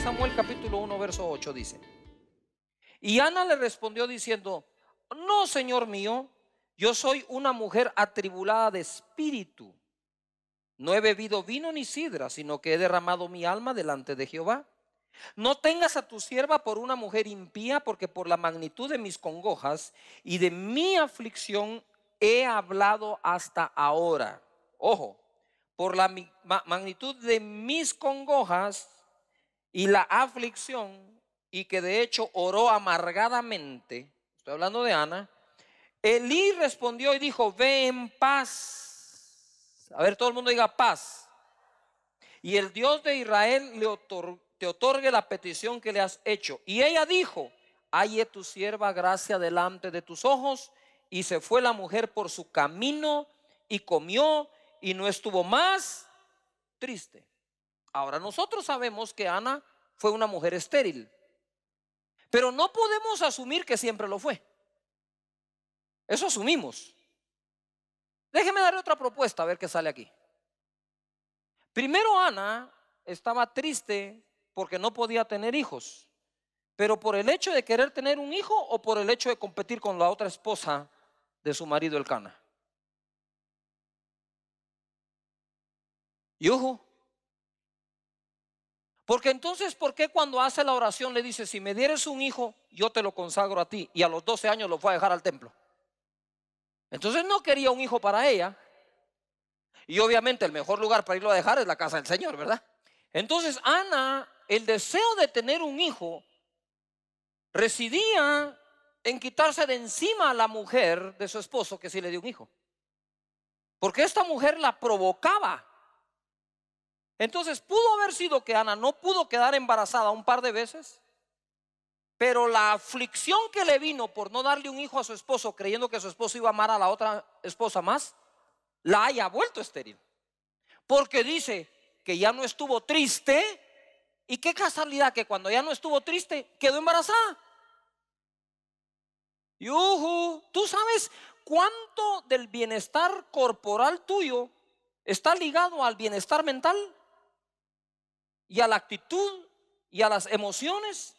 Samuel capítulo 1, verso 8 dice, y Ana le respondió diciendo, no, Señor mío, yo soy una mujer atribulada de espíritu. No he bebido vino ni sidra, sino que he derramado mi alma delante de Jehová. No tengas a tu sierva por una mujer impía, porque por la magnitud de mis congojas y de mi aflicción he hablado hasta ahora. Ojo, por la magnitud de mis congojas y la aflicción, y que de hecho oró amargadamente, estoy hablando de Ana, Elí respondió y dijo, ve en paz. A ver, todo el mundo diga paz. Y el Dios de Israel le te otorgue la petición que le has hecho. Y ella dijo, halle tu sierva gracia delante de tus ojos. Y se fue la mujer por su camino y comió y no estuvo más triste. Ahora nosotros sabemos que Ana fue una mujer estéril, pero no podemos asumir que siempre lo fue. Eso asumimos. Déjeme darle otra propuesta a ver qué sale aquí. Primero Ana estaba triste porque no podía tener hijos, pero por el hecho de querer tener un hijo o por el hecho de competir con la otra esposa de su marido el Cana. Y ojo, porque entonces, ¿por qué cuando hace la oración le dice, si me dieres un hijo, yo te lo consagro a ti? Y a los 12 años lo fue a dejar al templo. Entonces no quería un hijo para ella. Y obviamente el mejor lugar para irlo a dejar es la casa del Señor, ¿verdad? Entonces Ana, el deseo de tener un hijo, residía en quitarse de encima a la mujer de su esposo que sí le dio un hijo. Porque esta mujer la provocaba entonces pudo haber sido que Ana no pudo quedar embarazada un par de veces, pero la aflicción que le vino por no darle un hijo a su esposo, creyendo que su esposo iba a amar a la otra esposa más, la haya vuelto estéril. Porque dice que ya no estuvo triste, y qué casualidad que cuando ya no estuvo triste, quedó embarazada. Yuhu, tú sabes cuánto del bienestar corporal tuyo está ligado al bienestar mental y a la actitud y a las emociones.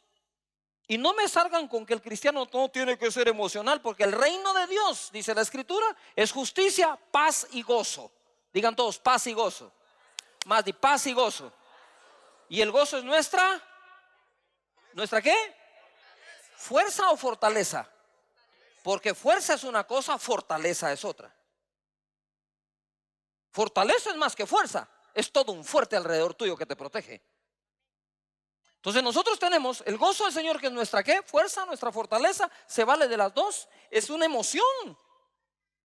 Y no me salgan con que el cristiano no tiene que ser emocional, porque el reino de Dios, dice la escritura, es justicia, paz y gozo. Digan todos, paz y gozo. Más de paz y gozo. Y el gozo es nuestra, nuestra qué? Fuerza o fortaleza. Porque fuerza es una cosa, fortaleza es otra. Fortaleza es más que fuerza es todo un fuerte alrededor tuyo que te protege. Entonces nosotros tenemos el gozo del Señor que es nuestra Fuerza, nuestra fortaleza, se vale de las dos. Es una emoción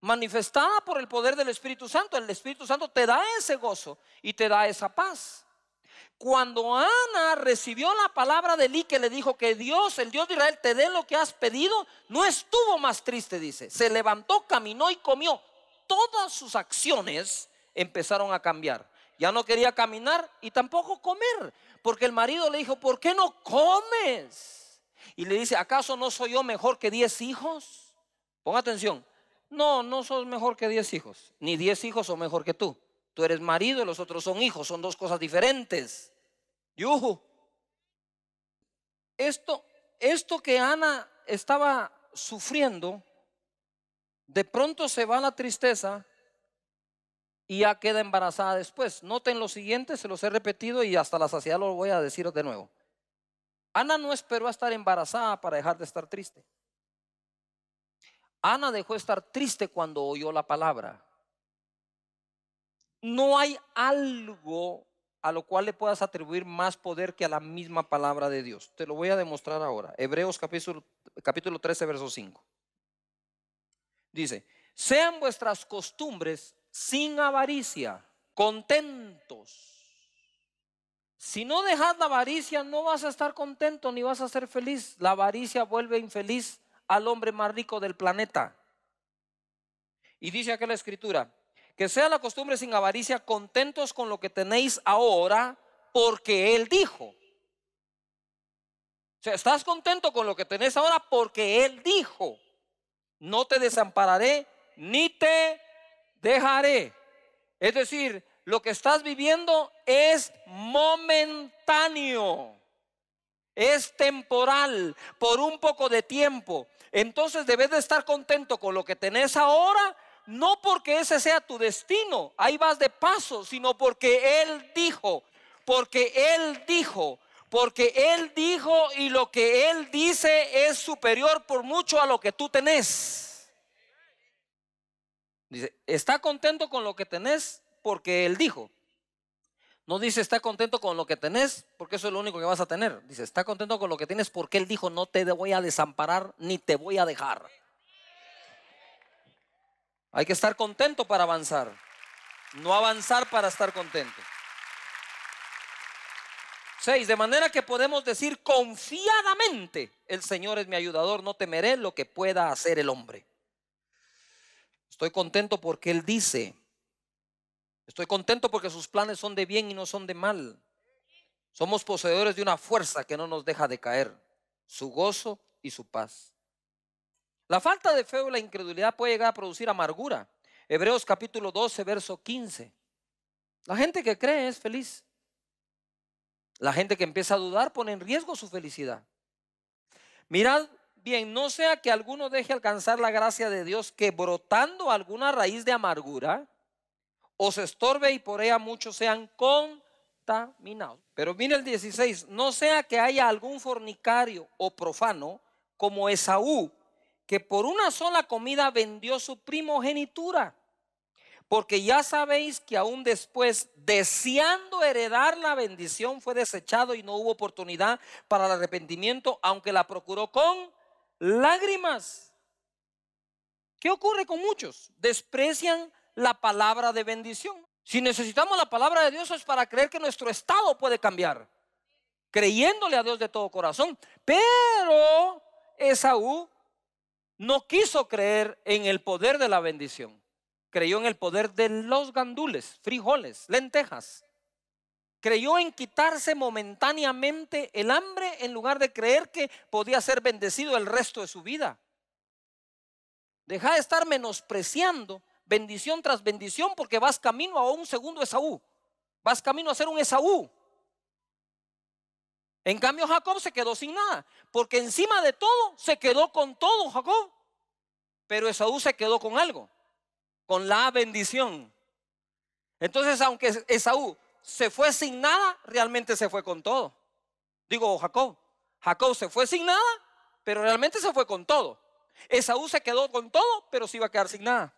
manifestada por el poder del Espíritu Santo. El Espíritu Santo te da ese gozo y te da esa paz. Cuando Ana recibió la palabra de Elí que le dijo que Dios, el Dios de Israel, te dé lo que has pedido, no estuvo más triste, dice. Se levantó, caminó y comió. Todas sus acciones empezaron a cambiar ya no quería caminar y tampoco comer, porque el marido le dijo, ¿por qué no comes? Y le dice, ¿acaso no soy yo mejor que diez hijos? ponga atención, no, no sos mejor que diez hijos, ni diez hijos son mejor que tú. Tú eres marido y los otros son hijos, son dos cosas diferentes. Yuhu. Esto, esto que Ana estaba sufriendo, de pronto se va la tristeza y ya queda embarazada después. Noten lo siguiente, se los he repetido y hasta la saciedad lo voy a decir de nuevo. Ana no esperó a estar embarazada para dejar de estar triste. Ana dejó de estar triste cuando oyó la palabra. No hay algo a lo cual le puedas atribuir más poder que a la misma palabra de Dios. Te lo voy a demostrar ahora. Hebreos capítulo, capítulo 13, verso 5. Dice, sean vuestras costumbres sin avaricia, contentos. Si no dejas la avaricia, no vas a estar contento ni vas a ser feliz. La avaricia vuelve infeliz al hombre más rico del planeta. Y dice aquí la escritura, que sea la costumbre sin avaricia, contentos con lo que tenéis ahora, porque Él dijo. O sea, estás contento con lo que tenés ahora porque Él dijo, no te desampararé ni te dejaré. Es decir, lo que estás viviendo es momentáneo, es temporal, por un poco de tiempo. Entonces debes de estar contento con lo que tenés ahora, no porque ese sea tu destino, ahí vas de paso, sino porque Él dijo, porque Él dijo, porque Él dijo y lo que Él dice es superior por mucho a lo que tú tenés. Dice, está contento con lo que tenés porque él dijo. No dice, está contento con lo que tenés porque eso es lo único que vas a tener. Dice, está contento con lo que tienes porque él dijo, no te voy a desamparar ni te voy a dejar. Hay que estar contento para avanzar, no avanzar para estar contento. Seis, de manera que podemos decir confiadamente, el Señor es mi ayudador, no temeré lo que pueda hacer el hombre. Estoy contento porque Él dice. Estoy contento porque sus planes son de bien y no son de mal. Somos poseedores de una fuerza que no nos deja de caer, su gozo y su paz. La falta de fe o la incredulidad puede llegar a producir amargura. Hebreos capítulo 12, verso 15. La gente que cree es feliz. La gente que empieza a dudar pone en riesgo su felicidad. Mirad Bien, no sea que alguno deje alcanzar la gracia de Dios que brotando alguna raíz de amargura os estorbe y por ella muchos sean contaminados. Pero mire el 16, no sea que haya algún fornicario o profano como Esaú, que por una sola comida vendió su primogenitura. Porque ya sabéis que aún después, deseando heredar la bendición, fue desechado y no hubo oportunidad para el arrepentimiento, aunque la procuró con lágrimas. ¿Qué ocurre con muchos? Desprecian la palabra de bendición. Si necesitamos la palabra de Dios es para creer que nuestro estado puede cambiar, creyéndole a Dios de todo corazón. Pero Esaú no quiso creer en el poder de la bendición. Creyó en el poder de los gandules, frijoles, lentejas. Creyó en quitarse momentáneamente el hambre en lugar de creer que podía ser bendecido el resto de su vida. Deja de estar menospreciando bendición tras bendición porque vas camino a un segundo Esaú. Vas camino a ser un Esaú. En cambio Jacob se quedó sin nada, porque encima de todo se quedó con todo Jacob. Pero Esaú se quedó con algo, con la bendición. Entonces, aunque Esaú se fue sin nada, realmente se fue con todo. Digo, Jacob, Jacob se fue sin nada, pero realmente se fue con todo. Esaú se quedó con todo, pero se iba a quedar sin nada.